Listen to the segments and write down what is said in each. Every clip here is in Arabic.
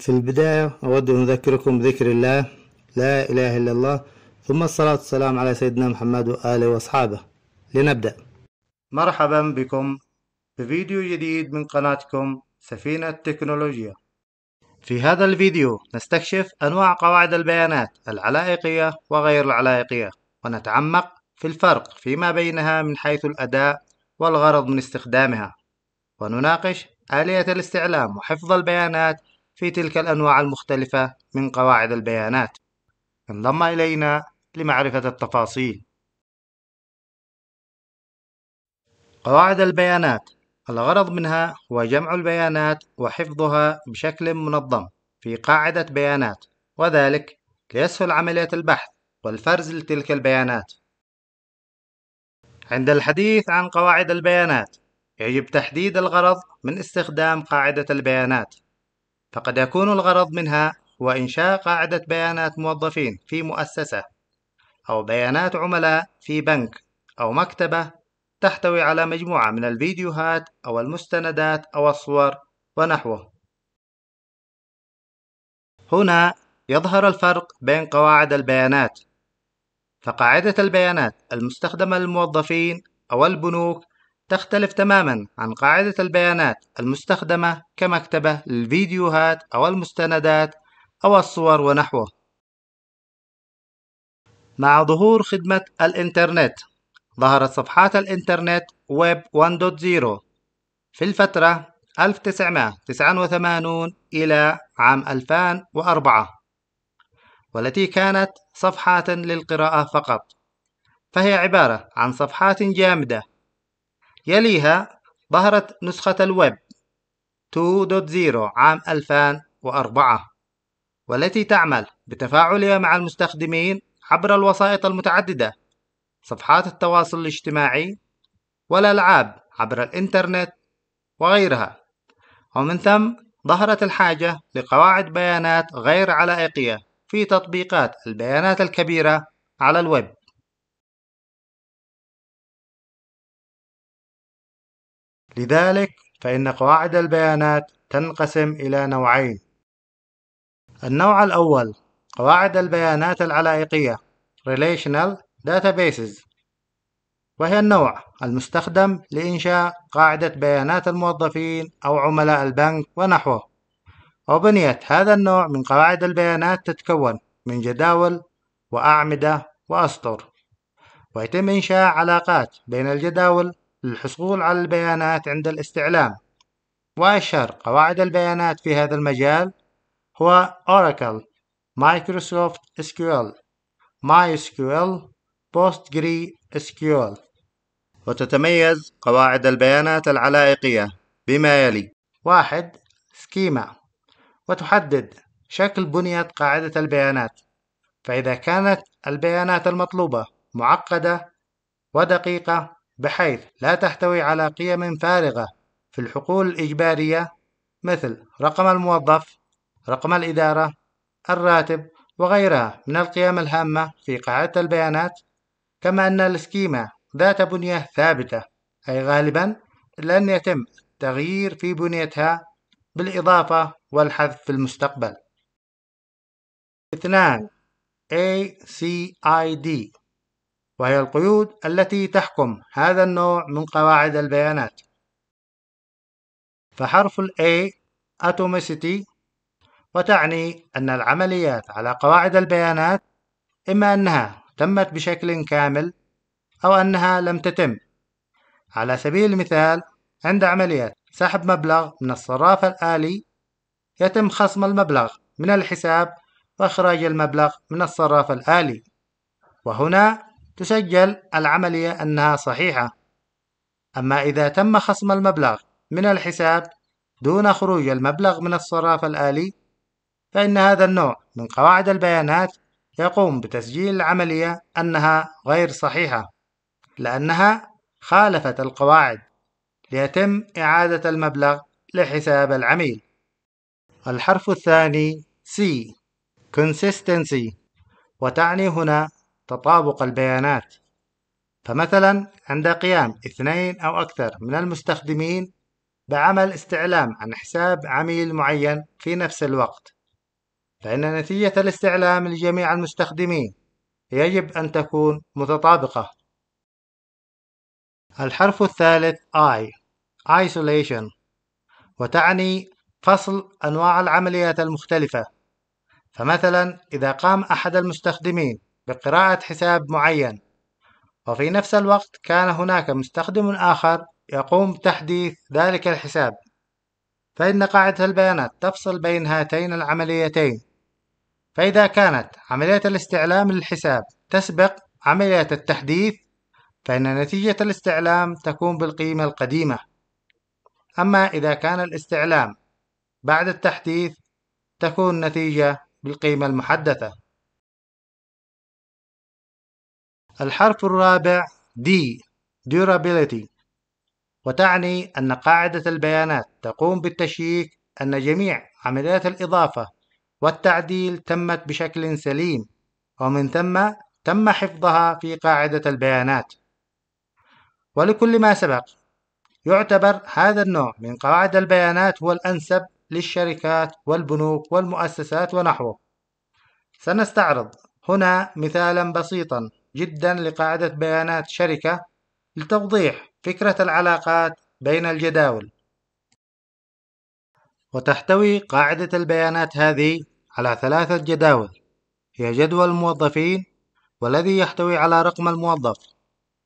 في البداية أود أن أذكركم بذكر الله لا إله إلا الله ثم الصلاة والسلام على سيدنا محمد وآله وأصحابه لنبدأ مرحبا بكم في فيديو جديد من قناتكم سفينة تكنولوجيا في هذا الفيديو نستكشف أنواع قواعد البيانات العلائقية وغير العلائقية ونتعمق في الفرق فيما بينها من حيث الأداء والغرض من استخدامها ونناقش آلية الاستعلام وحفظ البيانات في تلك الأنواع المختلفة من قواعد البيانات انضم إلينا لمعرفة التفاصيل قواعد البيانات الغرض منها هو جمع البيانات وحفظها بشكل منظم في قاعدة بيانات وذلك ليسهل عملية البحث والفرز لتلك البيانات عند الحديث عن قواعد البيانات يجب تحديد الغرض من استخدام قاعدة البيانات فقد يكون الغرض منها هو إنشاء قاعدة بيانات موظفين في مؤسسة أو بيانات عملاء في بنك أو مكتبة تحتوي على مجموعة من الفيديوهات أو المستندات أو الصور ونحوه هنا يظهر الفرق بين قواعد البيانات فقاعدة البيانات المستخدمة للموظفين أو البنوك تختلف تماما عن قاعدة البيانات المستخدمة كمكتبة للفيديوهات أو المستندات أو الصور ونحوه. مع ظهور خدمة الإنترنت، ظهرت صفحات الإنترنت ويب 1.0 في الفترة 1989 إلى عام 2004 والتي كانت صفحات للقراءة فقط فهي عبارة عن صفحات جامدة يليها ظهرت نسخة الويب 2.0 عام 2004 والتي تعمل بتفاعلها مع المستخدمين عبر الوسائط المتعددة صفحات التواصل الاجتماعي والألعاب عبر الإنترنت وغيرها ومن ثم ظهرت الحاجة لقواعد بيانات غير علائقية في تطبيقات البيانات الكبيرة على الويب لذلك فإن قواعد البيانات تنقسم إلى نوعين النوع الأول قواعد البيانات العلائقية Relational Databases وهي النوع المستخدم لإنشاء قاعدة بيانات الموظفين أو عملاء البنك ونحوه وبنيت هذا النوع من قواعد البيانات تتكون من جداول وأعمدة وأسطر ويتم إنشاء علاقات بين الجداول للحصول على البيانات عند الاستعلام وأشهر قواعد البيانات في هذا المجال هو Oracle Microsoft SQL MySQL PostgreSQL وتتميز قواعد البيانات العلائقية بما يلي واحد سكيما وتحدد شكل بنية قاعدة البيانات فإذا كانت البيانات المطلوبة معقدة ودقيقة بحيث لا تحتوي على قيم فارغة في الحقول الإجبارية مثل رقم الموظف، رقم الإدارة، الراتب، وغيرها من القيم الهامة في قاعدة البيانات، كما أن السكيما ذات بنية ثابتة، أي غالبًا لن يتم التغيير في بنيتها بالإضافة والحذف في المستقبل. 2. ACID وهي القيود التي تحكم هذا النوع من قواعد البيانات فحرف الـ A Atomicity وتعني أن العمليات على قواعد البيانات إما أنها تمت بشكل كامل أو أنها لم تتم على سبيل المثال عند عملية سحب مبلغ من الصراف الآلي يتم خصم المبلغ من الحساب وإخراج المبلغ من الصراف الآلي وهنا تسجل العملية أنها صحيحة أما إذا تم خصم المبلغ من الحساب دون خروج المبلغ من الصراف الآلي فإن هذا النوع من قواعد البيانات يقوم بتسجيل العملية أنها غير صحيحة لأنها خالفت القواعد ليتم إعادة المبلغ لحساب العميل الحرف الثاني C Consistency وتعني هنا تطابق البيانات فمثلا عند قيام اثنين أو أكثر من المستخدمين بعمل استعلام عن حساب عميل معين في نفس الوقت فإن نتيجة الاستعلام لجميع المستخدمين يجب أن تكون متطابقة الحرف الثالث I Isolation وتعني فصل أنواع العمليات المختلفة فمثلا إذا قام أحد المستخدمين بقراءة حساب معين وفي نفس الوقت كان هناك مستخدم آخر يقوم بتحديث ذلك الحساب فإن قاعدة البيانات تفصل بين هاتين العمليتين فإذا كانت عملية الاستعلام للحساب تسبق عملية التحديث فإن نتيجة الاستعلام تكون بالقيمة القديمة أما إذا كان الاستعلام بعد التحديث تكون نتيجة بالقيمة المحدثة الحرف الرابع D durability وتعني أن قاعدة البيانات تقوم بالتشييك أن جميع عمليات الإضافة والتعديل تمت بشكل سليم ومن ثم تم حفظها في قاعدة البيانات ولكل ما سبق يعتبر هذا النوع من قواعد البيانات هو الأنسب للشركات والبنوك والمؤسسات ونحوه سنستعرض هنا مثالا بسيطا جدا لقاعدة بيانات شركة لتوضيح فكرة العلاقات بين الجداول وتحتوي قاعدة البيانات هذه على ثلاثة جداول هي جدول الموظفين والذي يحتوي على رقم الموظف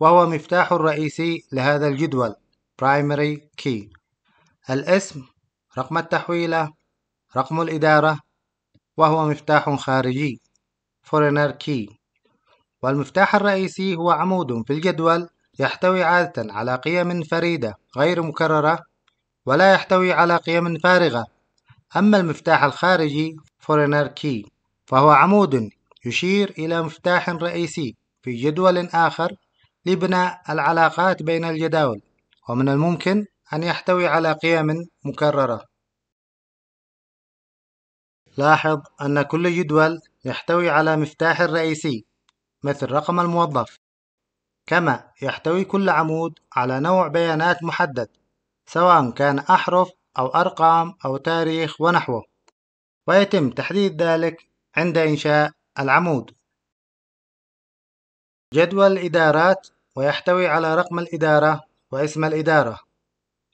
وهو مفتاح الرئيسي لهذا الجدول primary key الاسم رقم التحويلة رقم الإدارة وهو مفتاح خارجي foreigner key والمفتاح الرئيسي هو عمود في الجدول يحتوي عادة على قيم فريدة غير مكررة ولا يحتوي على قيم فارغة أما المفتاح الخارجي فورينر كي فهو عمود يشير إلى مفتاح رئيسي في جدول آخر لبناء العلاقات بين الجداول ومن الممكن أن يحتوي على قيم مكررة لاحظ أن كل جدول يحتوي على مفتاح رئيسي مثل رقم الموظف كما يحتوي كل عمود على نوع بيانات محدد سواء كان أحرف أو أرقام أو تاريخ ونحوه ويتم تحديد ذلك عند إنشاء العمود جدول الإدارات ويحتوي على رقم الإدارة واسم الإدارة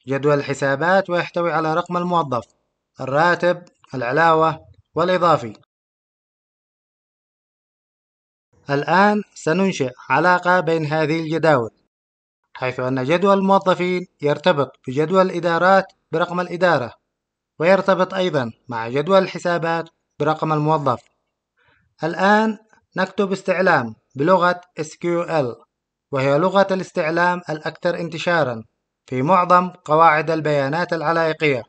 جدول الحسابات ويحتوي على رقم الموظف الراتب العلاوة والإضافي الآن سننشئ علاقة بين هذه الجداول حيث أن جدول الموظفين يرتبط بجدول الإدارات برقم الإدارة ويرتبط أيضا مع جدول الحسابات برقم الموظف الآن نكتب استعلام بلغة SQL وهي لغة الاستعلام الأكثر انتشارا في معظم قواعد البيانات العلائقية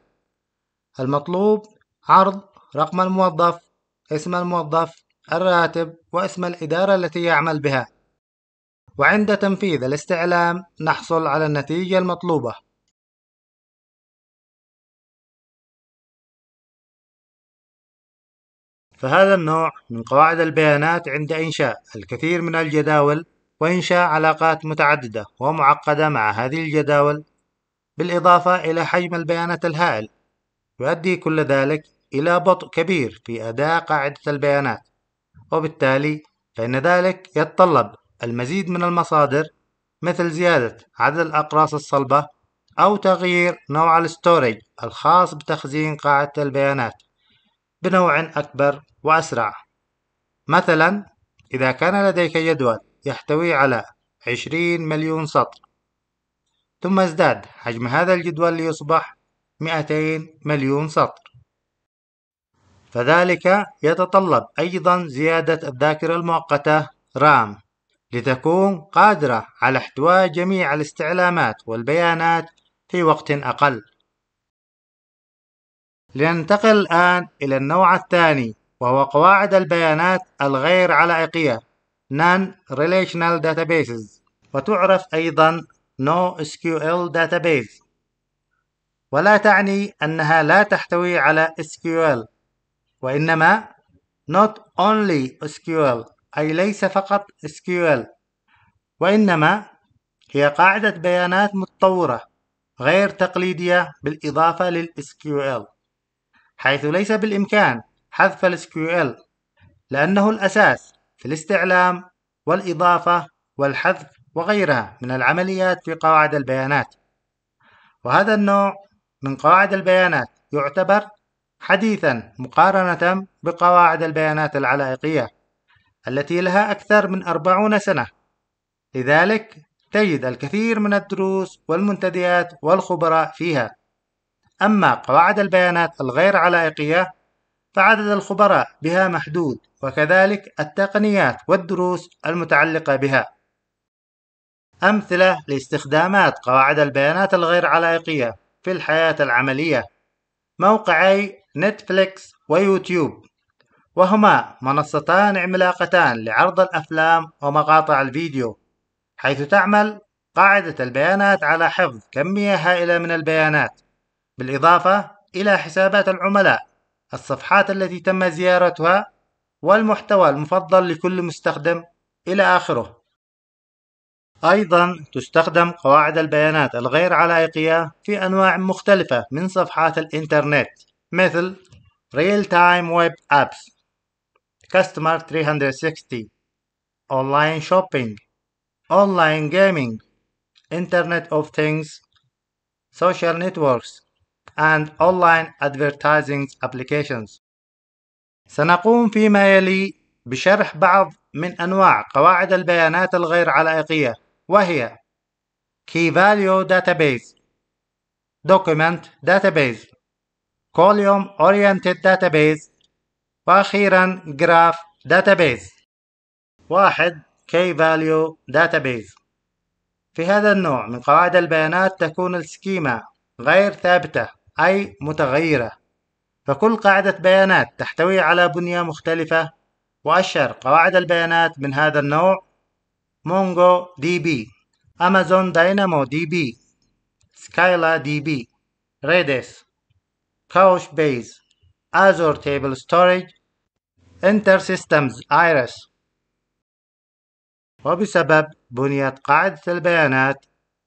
المطلوب عرض رقم الموظف اسم الموظف الراتب واسم الإدارة التي يعمل بها وعند تنفيذ الاستعلام نحصل على النتيجة المطلوبة فهذا النوع من قواعد البيانات عند إنشاء الكثير من الجداول وإنشاء علاقات متعددة ومعقدة مع هذه الجداول بالإضافة إلى حجم البيانات الهائل يؤدي كل ذلك إلى بطء كبير في أداء قاعدة البيانات وبالتالي فإن ذلك يتطلب المزيد من المصادر مثل زيادة عدد الأقراص الصلبة أو تغيير نوع الستوريج الخاص بتخزين قاعدة البيانات بنوع أكبر وأسرع مثلا إذا كان لديك جدول يحتوي على 20 مليون سطر ثم ازداد حجم هذا الجدول ليصبح 200 مليون سطر فذلك يتطلب أيضا زيادة الذاكرة المؤقتة رام لتكون قادرة على احتواء جميع الاستعلامات والبيانات في وقت أقل لننتقل الآن إلى النوع الثاني وهو قواعد البيانات الغير علائقية Non-Relational Databases وتعرف أيضا NoSQL Database ولا تعني أنها لا تحتوي على SQL وإنما not only SQL أي ليس فقط SQL وإنما هي قاعدة بيانات متطورة غير تقليدية بالإضافة لل SQL حيث ليس بالإمكان حذف ال SQL لأنه الأساس في الاستعلام والإضافة والحذف وغيرها من العمليات في قواعد البيانات وهذا النوع من قواعد البيانات يعتبر حديثا مقارنة بقواعد البيانات العلائقية التي لها أكثر من أربعون سنة لذلك تجد الكثير من الدروس والمنتديات والخبراء فيها أما قواعد البيانات الغير علائقية فعدد الخبراء بها محدود وكذلك التقنيات والدروس المتعلقة بها أمثلة لاستخدامات قواعد البيانات الغير علائقية في الحياة العملية موقعي نتفليكس ويوتيوب وهما منصتان عملاقتان لعرض الأفلام ومقاطع الفيديو حيث تعمل قاعدة البيانات على حفظ كمية هائلة من البيانات بالإضافة إلى حسابات العملاء الصفحات التي تم زيارتها والمحتوى المفضل لكل مستخدم إلى آخره أيضا تستخدم قواعد البيانات الغير علائقية في أنواع مختلفة من صفحات الإنترنت مثل real-time web apps customer 360 online shopping online gaming internet of things social networks and online advertising applications سنقوم فيما يلي بشرح بعض من أنواع قواعد البيانات الغير علائقية وهي Key Value Database Document Database Column Oriented Database وأخيرا Graph Database واحد Key Value Database في هذا النوع من قواعد البيانات تكون السكيما غير ثابتة أي متغيرة فكل قاعدة بيانات تحتوي على بنية مختلفة وأشهر قواعد البيانات من هذا النوع مونجو دي بي أمازون داينامو دي بي سكايلا دي بي ريديس Couch Base, Azure Table Storage, سيستمز Iris وبسبب بنية قاعدة البيانات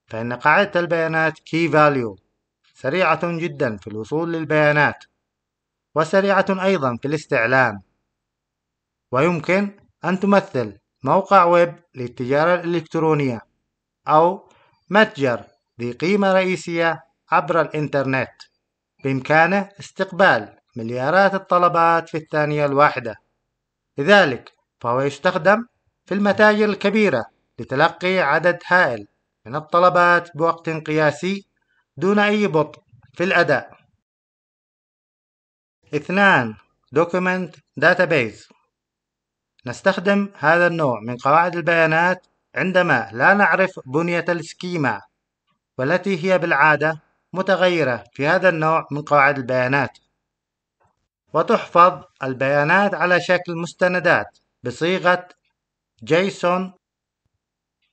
فإن قاعدة البيانات Key Value سريعة جدا في الوصول للبيانات وسريعة أيضا في الاستعلام ويمكن أن تمثل موقع ويب للتجارة الإلكترونية أو متجر ذي قيمة رئيسية عبر الإنترنت بإمكانه استقبال مليارات الطلبات في الثانية الواحدة لذلك فهو يستخدم في المتاجر الكبيرة لتلقي عدد هائل من الطلبات بوقت قياسي دون أي بطء في الأداء. 2. Document Database نستخدم هذا النوع من قواعد البيانات عندما لا نعرف بنية السكيما والتي هي بالعادة متغيرة في هذا النوع من قواعد البيانات وتحفظ البيانات على شكل مستندات بصيغة JSON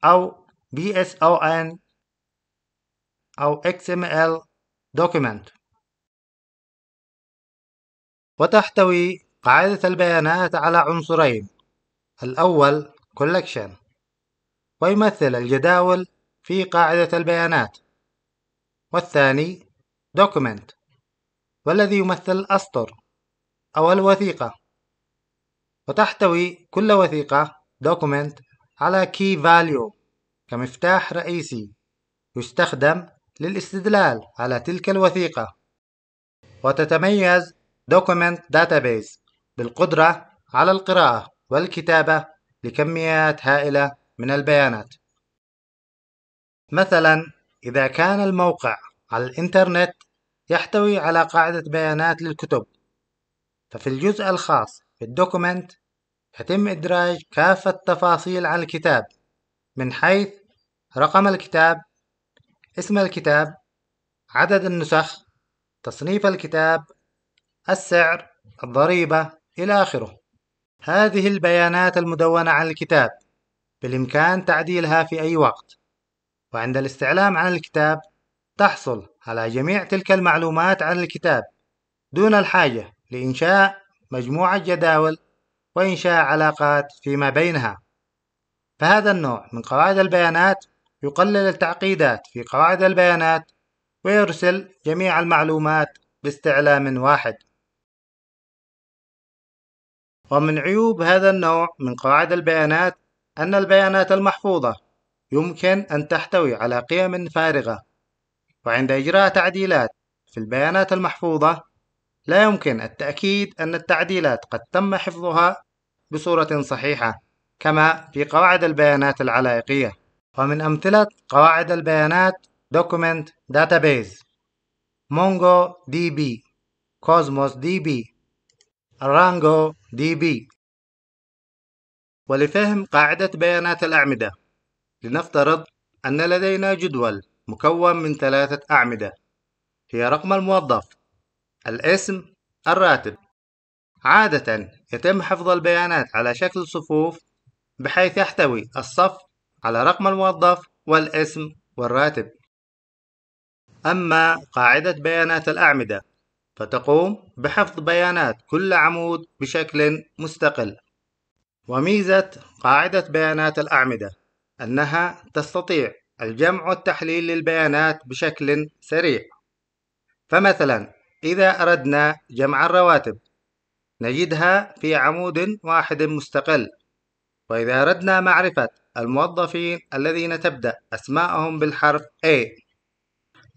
أو BSON أو XML document وتحتوي قاعدة البيانات على عنصرين الأول collection ويمثل الجداول في قاعدة البيانات والثاني document والذي يمثل الأسطر أو الوثيقة وتحتوي كل وثيقة document على key value كمفتاح رئيسي يستخدم للاستدلال على تلك الوثيقة وتتميز document database بالقدرة على القراءة والكتابة لكميات هائلة من البيانات مثلا إذا كان الموقع على الإنترنت يحتوي على قاعدة بيانات للكتب ففي الجزء الخاص في الدوكومنت يتم إدراج كافة تفاصيل عن الكتاب من حيث رقم الكتاب اسم الكتاب عدد النسخ تصنيف الكتاب السعر الضريبة إلى آخره هذه البيانات المدونة عن الكتاب بالإمكان تعديلها في أي وقت وعند الاستعلام عن الكتاب تحصل على جميع تلك المعلومات عن الكتاب دون الحاجة لإنشاء مجموعة جداول وإنشاء علاقات فيما بينها فهذا النوع من قواعد البيانات يقلل التعقيدات في قواعد البيانات ويرسل جميع المعلومات باستعلام واحد ومن عيوب هذا النوع من قواعد البيانات أن البيانات المحفوظة يمكن أن تحتوي على قيم فارغة وعند إجراء تعديلات في البيانات المحفوظة لا يمكن التأكيد أن التعديلات قد تم حفظها بصورة صحيحة كما في قواعد البيانات العلائقية ومن أمثلة قواعد البيانات Document Database MongoDB CosmosDB RangoDB ولفهم قاعدة بيانات الأعمدة لنفترض أن لدينا جدول مكون من ثلاثة أعمدة هي رقم الموظف الاسم الراتب عادة يتم حفظ البيانات على شكل صفوف بحيث يحتوي الصف على رقم الموظف والاسم والراتب أما قاعدة بيانات الأعمدة فتقوم بحفظ بيانات كل عمود بشكل مستقل وميزة قاعدة بيانات الأعمدة أنها تستطيع الجمع والتحليل للبيانات بشكل سريع فمثلا إذا أردنا جمع الرواتب نجدها في عمود واحد مستقل وإذا أردنا معرفة الموظفين الذين تبدأ أسماءهم بالحرف A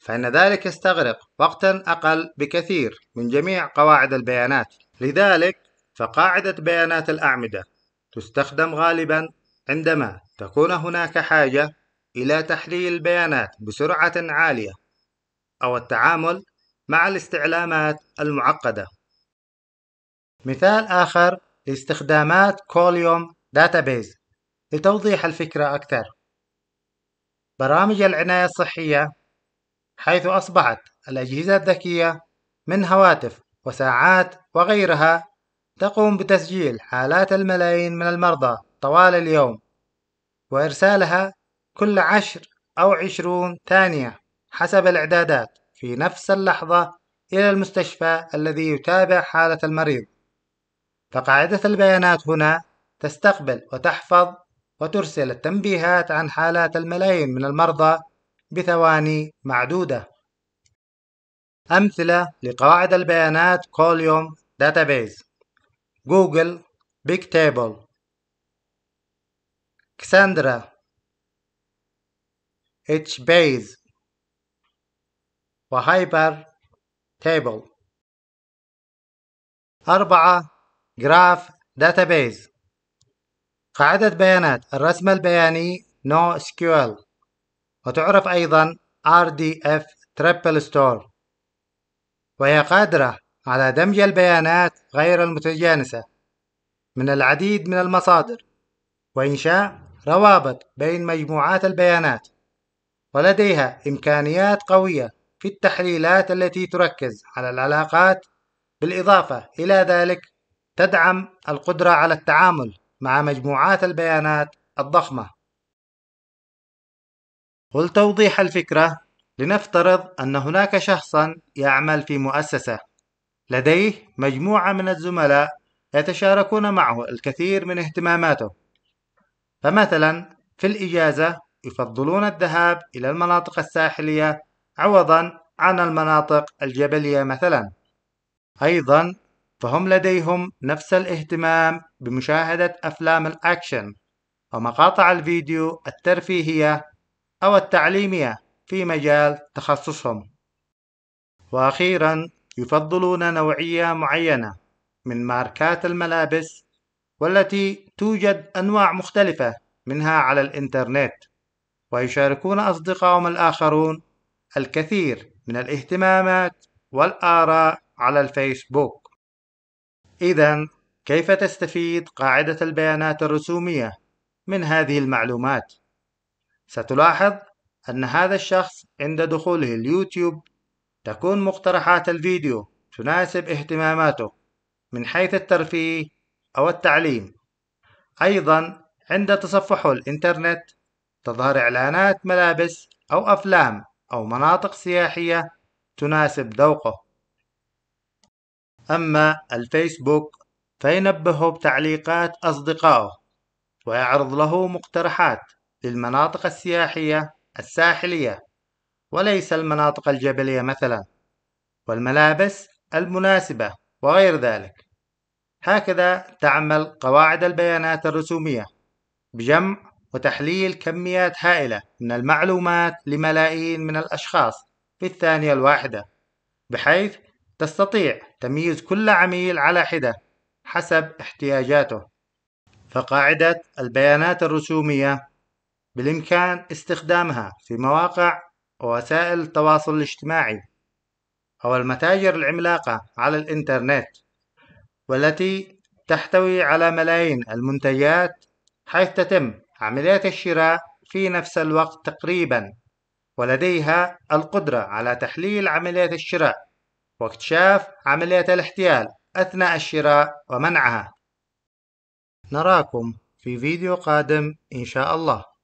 فإن ذلك يستغرق وقتا أقل بكثير من جميع قواعد البيانات لذلك فقاعدة بيانات الأعمدة تستخدم غالبا عندما تكون هناك حاجة إلى تحليل البيانات بسرعة عالية أو التعامل مع الاستعلامات المعقدة. مثال آخر لاستخدامات كوليوم داتابيز لتوضيح الفكرة أكثر. برامج العناية الصحية حيث أصبحت الأجهزة الذكية من هواتف وساعات وغيرها تقوم بتسجيل حالات الملايين من المرضى طوال اليوم وإرسالها كل عشر أو عشرون ثانية حسب الإعدادات في نفس اللحظة إلى المستشفى الذي يتابع حالة المريض. فقاعدة البيانات هنا تستقبل وتحفظ وترسل التنبيهات عن حالات الملايين من المرضى بثواني معدودة. أمثلة لقواعد البيانات كوليوم داتابيز جوجل بيك تيبل كساندرا اتش بيز وهايبر تيبل أربعة جراف داتابيز قاعدة بيانات الرسم البياني نو سكيول وتعرف أيضا RDF Triple Store وهي قادرة على دمج البيانات غير المتجانسة من العديد من المصادر وإنشاء روابط بين مجموعات البيانات ولديها إمكانيات قوية في التحليلات التي تركز على العلاقات بالإضافة إلى ذلك تدعم القدرة على التعامل مع مجموعات البيانات الضخمة ولتوضيح الفكرة لنفترض أن هناك شخصا يعمل في مؤسسة لديه مجموعة من الزملاء يتشاركون معه الكثير من اهتماماته فمثلا في الإجازة يفضلون الذهاب إلى المناطق الساحلية عوضا عن المناطق الجبلية مثلا أيضا فهم لديهم نفس الاهتمام بمشاهدة أفلام الأكشن ومقاطع الفيديو الترفيهية أو التعليمية في مجال تخصصهم وأخيرا يفضلون نوعية معينة من ماركات الملابس والتي توجد أنواع مختلفة منها على الإنترنت ويشاركون أصدقائهم الآخرون الكثير من الاهتمامات والآراء على الفيسبوك إذا كيف تستفيد قاعدة البيانات الرسومية من هذه المعلومات؟ ستلاحظ أن هذا الشخص عند دخوله اليوتيوب تكون مقترحات الفيديو تناسب اهتماماته من حيث الترفيه أو التعليم أيضا عند تصفح الإنترنت تظهر إعلانات ملابس أو أفلام أو مناطق سياحية تناسب ذوقه أما الفيسبوك فينبهه بتعليقات أصدقائه ويعرض له مقترحات للمناطق السياحية الساحلية وليس المناطق الجبلية مثلا والملابس المناسبة وغير ذلك هكذا تعمل قواعد البيانات الرسومية بجمع وتحليل كميات هائلة من المعلومات لملايين من الأشخاص في الثانية الواحدة بحيث تستطيع تمييز كل عميل على حدة حسب احتياجاته فقاعدة البيانات الرسومية بالإمكان استخدامها في مواقع ووسائل التواصل الاجتماعي أو المتاجر العملاقة على الإنترنت والتي تحتوي على ملايين المنتجات حيث تتم عملية الشراء في نفس الوقت تقريبا ولديها القدرة على تحليل عملية الشراء واكتشاف عملية الاحتيال أثناء الشراء ومنعها نراكم في فيديو قادم إن شاء الله